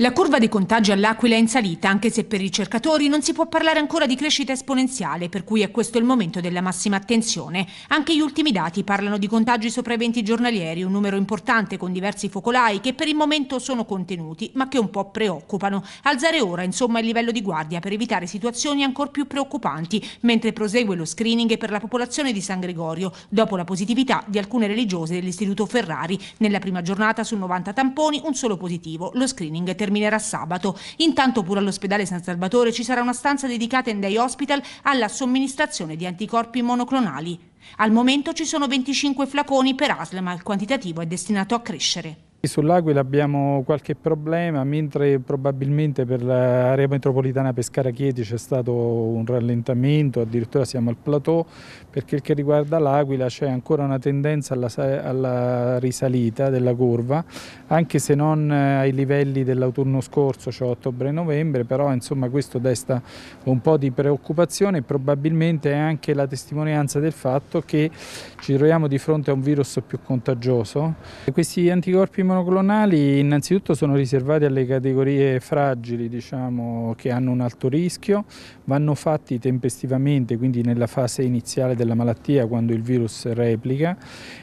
La curva dei contagi all'Aquila è in salita, anche se per i ricercatori non si può parlare ancora di crescita esponenziale, per cui è questo il momento della massima attenzione. Anche gli ultimi dati parlano di contagi sopra i 20 giornalieri, un numero importante con diversi focolai che per il momento sono contenuti, ma che un po' preoccupano. Alzare ora, insomma, il livello di guardia per evitare situazioni ancora più preoccupanti, mentre prosegue lo screening per la popolazione di San Gregorio, dopo la positività di alcune religiose dell'Istituto Ferrari. Nella prima giornata su 90 tamponi, un solo positivo, lo screening terapia terminerà sabato. Intanto pure all'ospedale San Salvatore ci sarà una stanza dedicata in Day Hospital alla somministrazione di anticorpi monoclonali. Al momento ci sono 25 flaconi per ma il quantitativo è destinato a crescere. Sull'Aquila abbiamo qualche problema, mentre probabilmente per l'area metropolitana Pescara-Chieti c'è stato un rallentamento, addirittura siamo al plateau, per quel che riguarda l'Aquila c'è ancora una tendenza alla, alla, risalita della curva, anche se non eh, ai livelli dell'autunno scorso, cioè ottobre e novembre, però insomma questo desta un po' di preoccupazione e probabilmente è anche la testimonianza del fatto che ci troviamo di fronte a un virus più contagioso. Questi anticorpi monoclonali innanzitutto sono riservati alle categorie fragili diciamo, che hanno un alto rischio, vanno fatti tempestivamente quindi nella fase iniziale della malattia quando il virus replica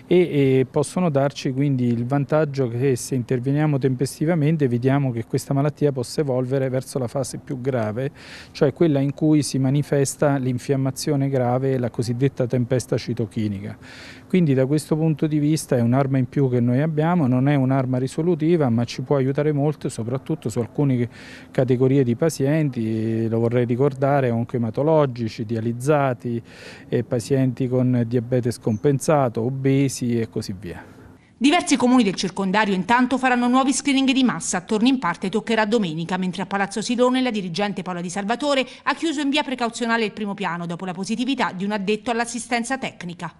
e, e possono darci quindi il vantaggio che se interveniamo tempestivamente evitiamo che questa malattia possa evolvere verso la fase più grave, cioè quella in cui si manifesta l'infiammazione grave la cosiddetta tempesta citochinica. Quindi da questo punto di vista è un'arma in più che noi abbiamo, non è una un'arma risolutiva ma ci può aiutare molto soprattutto su alcune categorie di pazienti, lo vorrei ricordare, oncoematologici, dializzati, eh, pazienti con diabete scompensato, obesi e così via. Diversi comuni del circondario intanto faranno nuovi screening di massa, attorno in parte toccherà domenica, mentre a Palazzo Silone la dirigente Paola Di Salvatore ha chiuso in via precauzionale il primo piano dopo la positività di un addetto all'assistenza tecnica.